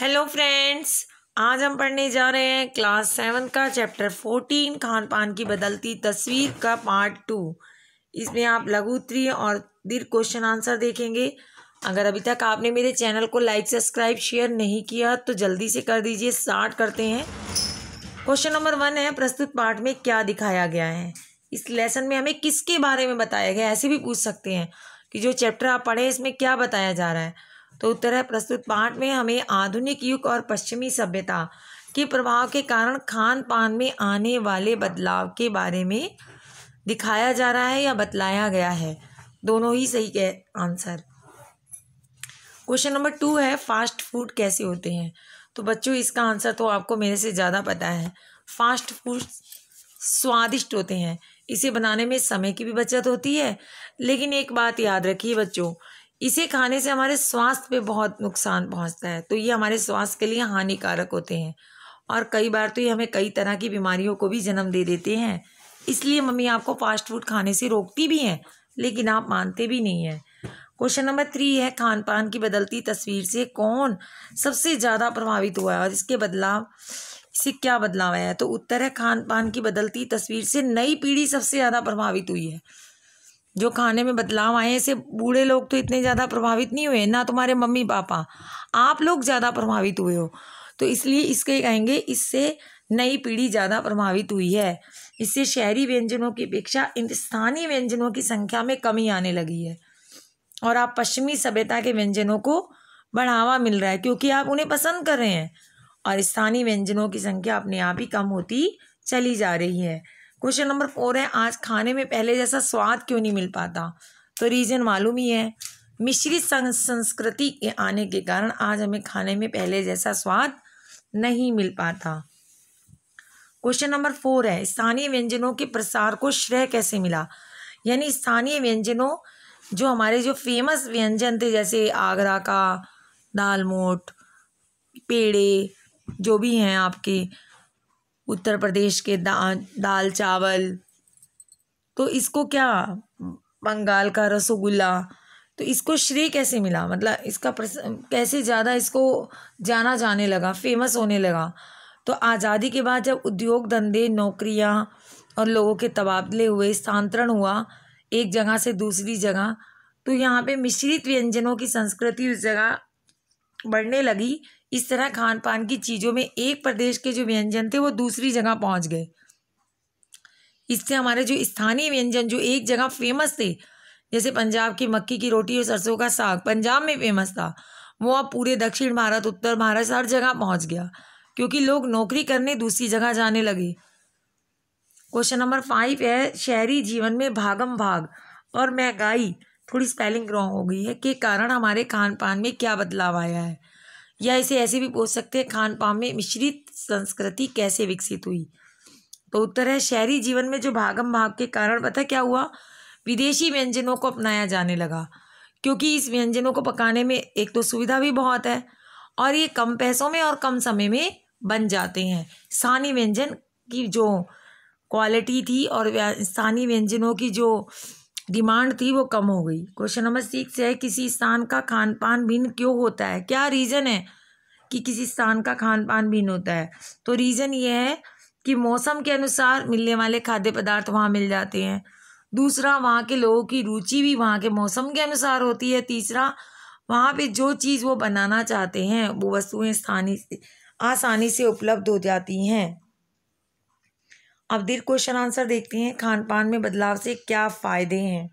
hello friends आज हम पढ़ने जा रहे हैं क्लास सेवन का चैप्टर फोर्टीन खान पान की बदलती तस्वीर का पार्ट टू इसमें आप लघु उत्तरीय और दीर्घ क्वेश्चन आंसर देखेंगे अगर अभी तक आपने मेरे चैनल को लाइक सब्सक्राइब शेयर नहीं किया तो जल्दी से कर दीजिए स्टार्ट करते हैं क्वेश्चन नंबर वन है प्रस्तुत पाठ में क्या दिखाया गया है इस लेसन में हमें किसके बारे में बताया गया ऐसे भी पूछ सकते हैं कि जो चैप्टर आप पढ़े इसमें क्या बताया जा रहा है तो उत्तर है प्रस्तुत पाठ में हमें आधुनिक युग और पश्चिमी सभ्यता के प्रभाव के कारण खान पान में आने वाले बदलाव के बारे में दिखाया जा रहा है या बतलाया गया है दोनों ही सही के आंसर क्वेश्चन नंबर टू है फास्ट फूड कैसे होते हैं तो बच्चों इसका आंसर तो आपको मेरे से ज़्यादा पता है फास्ट फूड स्वादिष्ट होते हैं इसे बनाने में समय की भी बचत होती है लेकिन एक बात याद रखिए बच्चों इसे खाने से हमारे स्वास्थ्य पे बहुत नुकसान पहुंचता है तो ये हमारे स्वास्थ्य के लिए हानिकारक होते हैं और कई बार तो ये हमें कई तरह की बीमारियों को भी जन्म दे देते हैं इसलिए मम्मी आपको फास्ट फूड खाने से रोकती भी हैं लेकिन आप मानते भी नहीं हैं क्वेश्चन नंबर थ्री है खान पान की बदलती तस्वीर से कौन सबसे ज़्यादा प्रभावित हुआ है और इसके बदलाव इससे क्या बदलाव आया है तो उत्तर है खान पान की बदलती तस्वीर से नई पीढ़ी सबसे ज़्यादा प्रभावित हुई है जो खाने में बदलाव आए हैं बूढ़े लोग तो इतने ज़्यादा प्रभावित नहीं हुए ना तुम्हारे मम्मी पापा आप लोग ज़्यादा प्रभावित हुए हो तो इसलिए इसके कहेंगे इससे नई पीढ़ी ज़्यादा प्रभावित हुई है इससे शहरी व्यंजनों की अपेक्षा इन स्थानीय व्यंजनों की संख्या में कमी आने लगी है और आप पश्चिमी सभ्यता के व्यंजनों को बढ़ावा मिल रहा है क्योंकि आप उन्हें पसंद कर रहे हैं और स्थानीय व्यंजनों की संख्या अपने आप ही कम होती चली जा रही है क्वेश्चन नंबर फोर है आज खाने में पहले जैसा स्वाद क्यों नहीं मिल पाता तो रीज़न मालूम ही है मिश्रित संस्कृति के आने के कारण आज हमें खाने में पहले जैसा स्वाद नहीं मिल पाता क्वेश्चन नंबर फोर है स्थानीय व्यंजनों के प्रसार को श्रेय कैसे मिला यानी स्थानीय व्यंजनों जो हमारे जो फेमस व्यंजन थे जैसे आगरा का दाल मोट पेड़े जो भी हैं आपके उत्तर प्रदेश के दा, दाल चावल तो इसको क्या बंगाल का रसगुल्ला तो इसको श्रेय कैसे मिला मतलब इसका कैसे ज़्यादा इसको जाना जाने लगा फेमस होने लगा तो आज़ादी के बाद जब उद्योग धंधे नौकरियां और लोगों के तबादले हुए स्थानांतरण हुआ एक जगह से दूसरी जगह तो यहाँ पे मिश्रित व्यंजनों की संस्कृति उस जगह बढ़ने लगी इस तरह खान पान की चीज़ों में एक प्रदेश के जो व्यंजन थे वो दूसरी जगह पहुंच गए इससे हमारे जो स्थानीय व्यंजन जो एक जगह फेमस थे जैसे पंजाब की मक्की की रोटी और सरसों का साग पंजाब में फेमस था वो अब पूरे दक्षिण भारत उत्तर भारत हर जगह पहुंच गया क्योंकि लोग नौकरी करने दूसरी जगह जाने लगे क्वेश्चन नंबर फाइव है शहरी जीवन में भागम भाग और महंगाई थोड़ी स्पेलिंग रॉन्ग हो गई है के कारण हमारे खान पान में क्या बदलाव आया है या इसे ऐसे भी पूछ सकते हैं खान पान में मिश्रित संस्कृति कैसे विकसित हुई तो उत्तर है शहरी जीवन में जो भागम भाग के कारण पता क्या हुआ विदेशी व्यंजनों को अपनाया जाने लगा क्योंकि इस व्यंजनों को पकाने में एक तो सुविधा भी बहुत है और ये कम पैसों में और कम समय में बन जाते हैं स्थानीय व्यंजन की जो क्वालिटी थी और स्थानीय व्यंजनों की जो डिमांड थी वो कम हो गई क्वेश्चन नंबर सिक्स है किसी स्थान का खान पान भिन्न क्यों होता है क्या रीज़न है कि किसी स्थान का खान पान भिन्न होता है तो रीज़न ये है कि मौसम के अनुसार मिलने वाले खाद्य पदार्थ वहाँ मिल जाते हैं दूसरा वहाँ के लोगों की रुचि भी वहाँ के मौसम के अनुसार होती है तीसरा वहाँ पे जो चीज़ वो बनाना चाहते हैं वो वस्तुएं स्थानीय आसानी से उपलब्ध हो जाती हैं अब दिल क्वेश्चन आंसर देखते हैं खान पान में बदलाव से क्या फ़ायदे हैं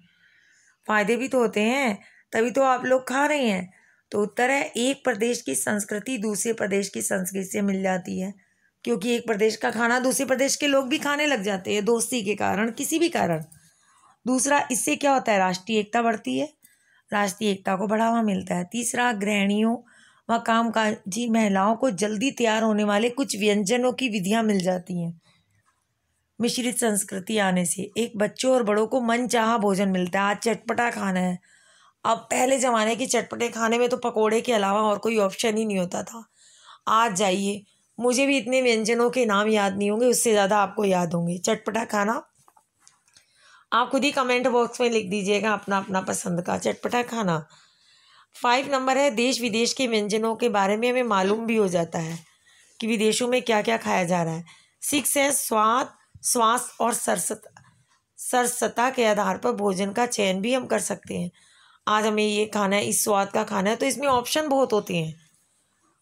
फ़ायदे भी तो होते हैं तभी तो आप लोग खा रहे हैं तो उत्तर है एक प्रदेश की संस्कृति दूसरे प्रदेश की संस्कृति से मिल जाती है क्योंकि एक प्रदेश का खाना दूसरे प्रदेश के लोग भी खाने लग जाते हैं दोस्ती के कारण किसी भी कारण दूसरा इससे क्या होता है राष्ट्रीय एकता बढ़ती है राष्ट्रीय एकता को बढ़ावा मिलता है तीसरा गृहणियों व कामकाजी महिलाओं को जल्दी तैयार होने वाले कुछ व्यंजनों की विधियाँ मिल जाती हैं मिश्रित संस्कृति आने से एक बच्चों और बड़ों को मन चाह भोजन मिलता है आज चटपटा खाना है अब पहले ज़माने के चटपटे खाने में तो पकोड़े के अलावा और कोई ऑप्शन ही नहीं होता था आज जाइए मुझे भी इतने व्यंजनों के नाम याद नहीं होंगे उससे ज़्यादा आपको याद होंगे चटपटा खाना आप खुद ही कमेंट बॉक्स में लिख दीजिएगा अपना अपना पसंद का चटपटा खाना फाइव नंबर है देश विदेश के व्यंजनों के बारे में हमें मालूम भी हो जाता है कि विदेशों में क्या क्या खाया जा रहा है सिक्स है स्वाद श्वास और सरसत सरसता के आधार पर भोजन का चयन भी हम कर सकते हैं आज हमें ये खाना है इस स्वाद का खाना है तो इसमें ऑप्शन बहुत होते हैं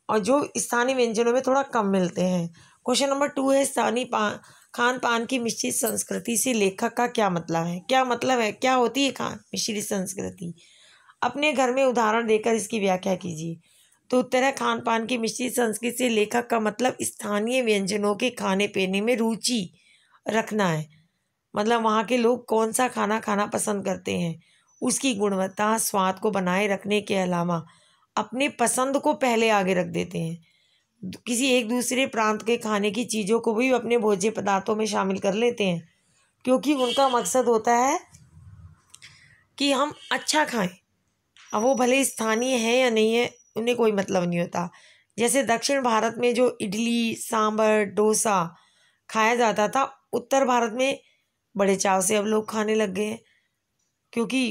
और जो स्थानीय व्यंजनों में थोड़ा कम मिलते हैं क्वेश्चन नंबर टू है स्थानीय पा खान पान की मिश्रित संस्कृति से लेखक का क्या मतलब है क्या मतलब है क्या होती है खान मिश्रित संस्कृति अपने घर में उदाहरण देकर इसकी व्याख्या कीजिए तो उत्तर है खान पान की मिश्रित संस्कृति से लेखक का मतलब स्थानीय व्यंजनों के खाने पीने में रुचि रखना है मतलब वहाँ के लोग कौन सा खाना खाना पसंद करते हैं उसकी गुणवत्ता स्वाद को बनाए रखने के अलावा अपने पसंद को पहले आगे रख देते हैं किसी एक दूसरे प्रांत के खाने की चीज़ों को भी अपने भोज्य पदार्थों में शामिल कर लेते हैं क्योंकि उनका मकसद होता है कि हम अच्छा खाएं अब वो भले स्थानीय है या नहीं है उन्हें कोई मतलब नहीं होता जैसे दक्षिण भारत में जो इडली सांभर डोसा खाया जाता था उत्तर भारत में बड़े चाव से अब लोग खाने लग गए हैं क्योंकि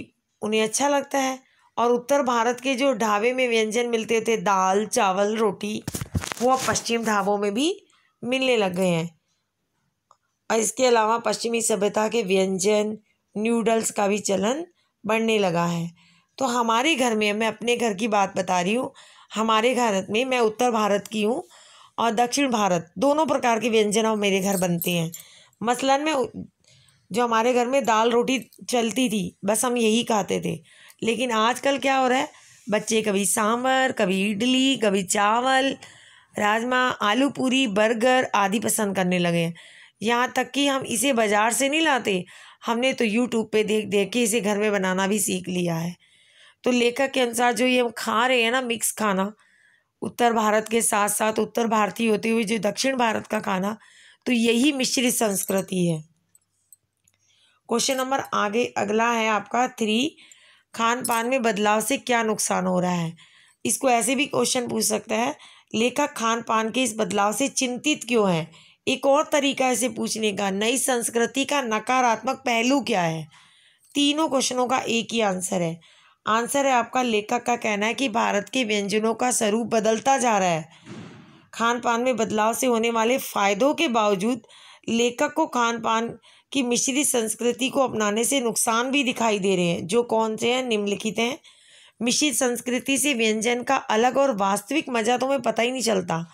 उन्हें अच्छा लगता है और उत्तर भारत के जो ढाबे में व्यंजन मिलते थे दाल चावल रोटी वो अब पश्चिम ढाबों में भी मिलने लग गए हैं और इसके अलावा पश्चिमी सभ्यता के व्यंजन न्यूडल्स का भी चलन बढ़ने लगा है तो हमारे घर में मैं अपने घर की बात बता रही हूँ हमारे भारत में मैं उत्तर भारत की हूँ और दक्षिण भारत दोनों प्रकार के व्यंजन अब मेरे घर बनते हैं मसलन में जो हमारे घर में दाल रोटी चलती थी बस हम यही खाते थे लेकिन आजकल क्या हो रहा है बच्चे कभी सांभर कभी इडली कभी चावल राजमा आलू पूरी बर्गर आदि पसंद करने लगे हैं यहाँ तक कि हम इसे बाज़ार से नहीं लाते हमने तो यूट्यूब पे देख देख के इसे घर में बनाना भी सीख लिया है तो लेखक के अनुसार जो ये हम खा रहे हैं ना मिक्स खाना उत्तर भारत के साथ साथ उत्तर भारतीय होते हुए जो दक्षिण भारत का खाना तो यही मिश्रित संस्कृति है क्वेश्चन नंबर आगे अगला है आपका थ्री खान पान में बदलाव से क्या नुकसान हो रहा है इसको ऐसे भी क्वेश्चन पूछ सकता है लेखक खान पान के इस बदलाव से चिंतित क्यों है एक और तरीका इसे पूछने का नई संस्कृति का नकारात्मक पहलू क्या है तीनों क्वेश्चनों का एक ही आंसर है आंसर है आपका लेखक का कहना है कि भारत के व्यंजनों का स्वरूप बदलता जा रहा है खान पान में बदलाव से होने वाले फ़ायदों के बावजूद लेखक को खान पान की मिश्रित संस्कृति को अपनाने से नुकसान भी दिखाई दे रहे हैं जो कौन से हैं निम्नलिखित हैं मिश्रित संस्कृति से व्यंजन का अलग और वास्तविक मजा तो हमें पता ही नहीं चलता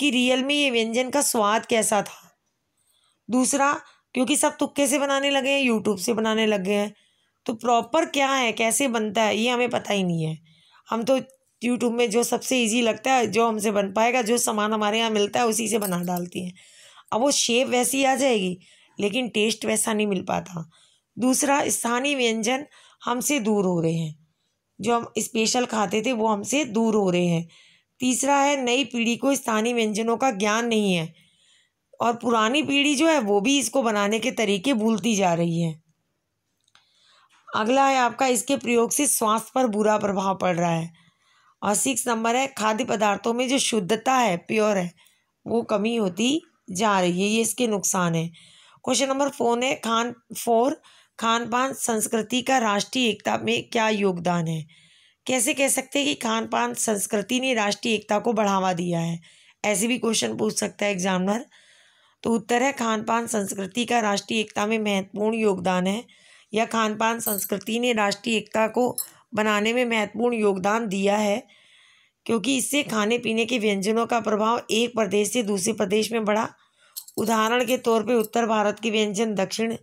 कि रियल में ये व्यंजन का स्वाद कैसा था दूसरा क्योंकि सब तुक्के से बनाने लगे हैं यूट्यूब से बनाने लग गए हैं तो प्रॉपर क्या है कैसे बनता है ये हमें पता ही नहीं है हम तो यूट्यूब में जो सबसे ईजी लगता है जो हमसे बन पाएगा जो सामान हमारे यहाँ मिलता है उसी से बना डालती हैं अब वो शेप वैसी आ जाएगी लेकिन टेस्ट वैसा नहीं मिल पाता दूसरा स्थानीय व्यंजन हमसे दूर हो रहे हैं जो हम स्पेशल खाते थे वो हमसे दूर हो रहे हैं तीसरा है नई पीढ़ी को स्थानीय व्यंजनों का ज्ञान नहीं है और पुरानी पीढ़ी जो है वो भी इसको बनाने के तरीके भूलती जा रही है अगला है आपका इसके प्रयोग से स्वास्थ्य पर बुरा प्रभाव पड़ रहा है और सिक्स नंबर है खाद्य पदार्थों में जो शुद्धता है प्योर है वो कमी होती जा रही है ये इसके नुकसान है क्वेश्चन नंबर फोर है खान फोर खान पान संस्कृति का राष्ट्रीय एकता में क्या योगदान है कैसे कह सकते हैं कि खान पान संस्कृति ने राष्ट्रीय एकता को बढ़ावा दिया है ऐसे भी क्वेश्चन पूछ सकता है एग्जामिनर तो उत्तर है खान पान संस्कृति का राष्ट्रीय एकता में महत्वपूर्ण योगदान है या खान पान संस्कृति ने राष्ट्रीय एकता को बनाने में महत्वपूर्ण योगदान दिया है क्योंकि इससे खाने पीने के व्यंजनों का प्रभाव एक प्रदेश से दूसरे प्रदेश में बढ़ा उदाहरण के तौर पर उत्तर भारत के व्यंजन दक्षिण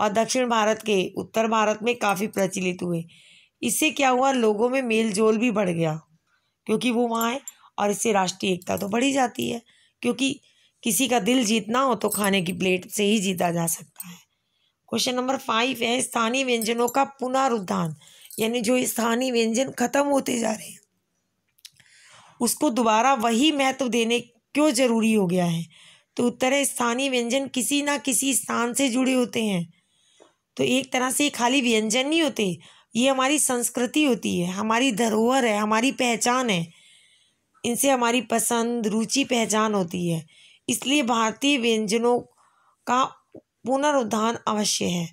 और दक्षिण भारत के उत्तर भारत में काफ़ी प्रचलित हुए इससे क्या हुआ लोगों में मेल जोल भी बढ़ गया क्योंकि वो वहाँ है और इससे राष्ट्रीय एकता तो बढ़ी जाती है क्योंकि किसी का दिल जीतना हो तो खाने की प्लेट से ही जीता जा सकता है क्वेश्चन नंबर फाइव है स्थानीय व्यंजनों का पुनरुद्धान यानी जो स्थानीय व्यंजन खत्म होते जा रहे हैं उसको दोबारा वही महत्व तो देने क्यों जरूरी हो गया है तो उत्तर है स्थानीय व्यंजन किसी ना किसी स्थान से जुड़े होते हैं तो एक तरह से खाली व्यंजन नहीं होते ये हमारी संस्कृति होती है हमारी धरोहर है हमारी पहचान है इनसे हमारी पसंद रुचि पहचान होती है इसलिए भारतीय व्यंजनों का पुनरुद्धान अवश्य है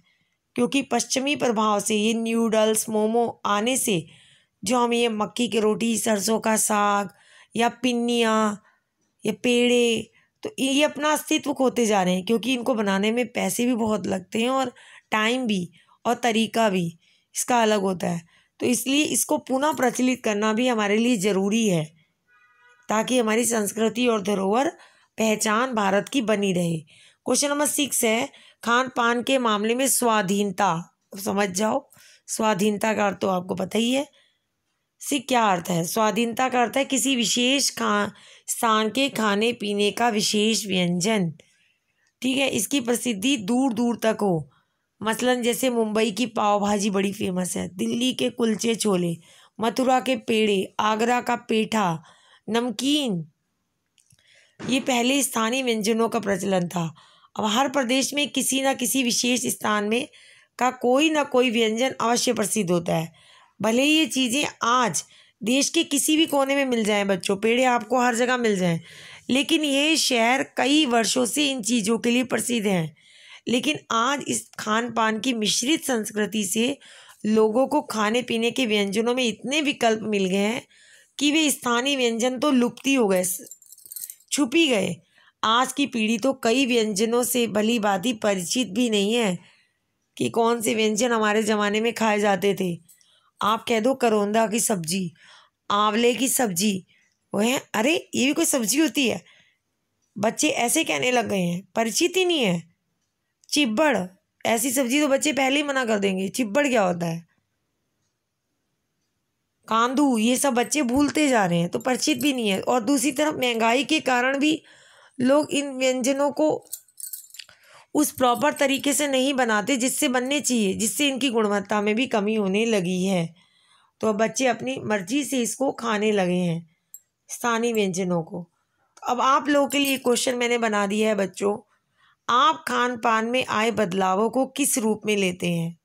क्योंकि पश्चिमी प्रभाव से ये न्यूडल्स मोमो आने से जो हम ये मक्की की रोटी सरसों का साग या पिन्नियाँ या पेड़े तो ये अपना अस्तित्व खोते जा रहे हैं क्योंकि इनको बनाने में पैसे भी बहुत लगते हैं और टाइम भी और तरीका भी इसका अलग होता है तो इसलिए इसको पुनः प्रचलित करना भी हमारे लिए ज़रूरी है ताकि हमारी संस्कृति और धरोहर पहचान भारत की बनी रहे क्वेश्चन नंबर सिक्स है खान पान के मामले में स्वाधीनता समझ जाओ स्वाधीनता का अर्थ तो आपको पता ही है से क्या अर्थ है स्वाधीनता का अर्थ है किसी विशेष खा स्थान के खाने पीने का विशेष व्यंजन ठीक है इसकी प्रसिद्धि दूर दूर तक हो मसलन जैसे मुंबई की पाव भाजी बड़ी फेमस है दिल्ली के कुलचे छोले मथुरा के पेड़े आगरा का पेठा नमकीन ये पहले स्थानीय व्यंजनों का प्रचलन था अब हर प्रदेश में किसी न किसी विशेष स्थान में का कोई ना कोई व्यंजन अवश्य प्रसिद्ध होता है भले ही ये चीज़ें आज देश के किसी भी कोने में मिल जाएं बच्चों पेड़े आपको हर जगह मिल जाएं लेकिन ये शहर कई वर्षों से इन चीज़ों के लिए प्रसिद्ध हैं लेकिन आज इस खान पान की मिश्रित संस्कृति से लोगों को खाने पीने के व्यंजनों में इतने विकल्प मिल गए हैं कि वे स्थानीय व्यंजन तो लुप्त ही हो गए छुपी गए आज की पीढ़ी तो कई व्यंजनों से भली बात परिचित भी नहीं है कि कौन से व्यंजन हमारे ज़माने में खाए जाते थे आप कह दो करौंदा की सब्जी आंवले की सब्जी वो है अरे ये भी कोई सब्जी होती है बच्चे ऐसे कहने लग गए हैं परिचित ही नहीं है चिब्बड़ ऐसी सब्जी तो बच्चे पहले ही मना कर देंगे चिब्बड़ क्या होता है कांदू ये सब बच्चे भूलते जा रहे हैं तो परिचित भी नहीं है और दूसरी तरफ महंगाई के कारण भी लोग इन व्यंजनों को उस प्रॉपर तरीके से नहीं बनाते जिससे बनने चाहिए जिससे इनकी गुणवत्ता में भी कमी होने लगी है तो अब बच्चे अपनी मर्जी से इसको खाने लगे हैं स्थानीय व्यंजनों को तो अब आप लोगों के लिए क्वेश्चन मैंने बना दिया है बच्चों आप खान पान में आए बदलावों को किस रूप में लेते हैं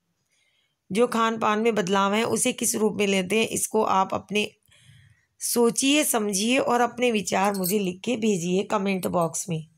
जो खान पान में बदलाव हैं उसे किस रूप में लेते हैं इसको आप अपने सोचिए समझिए और अपने विचार मुझे लिख के भेजिए कमेंट बॉक्स में